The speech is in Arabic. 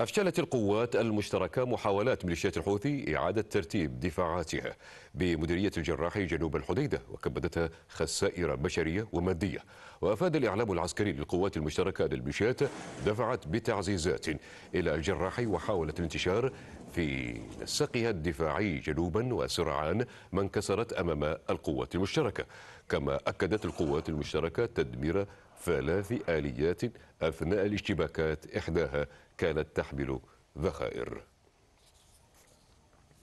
أفشلت القوات المشتركة محاولات ميليشيات الحوثي إعادة ترتيب دفاعاتها بمديرية الجراح جنوب الحديدة وكبدتها خسائر بشرية ومادية وأفاد الإعلام العسكري للقوات المشتركة أن الميليشيات دفعت بتعزيزات إلى الجراح وحاولت الانتشار في نسقها الدفاعي جنوبا وسرعان ما انكسرت أمام القوات المشتركة كما أكدت القوات المشتركة تدمير ثلاث آليات أثناء الاشتباكات إحداها كانت تحمل ذخائر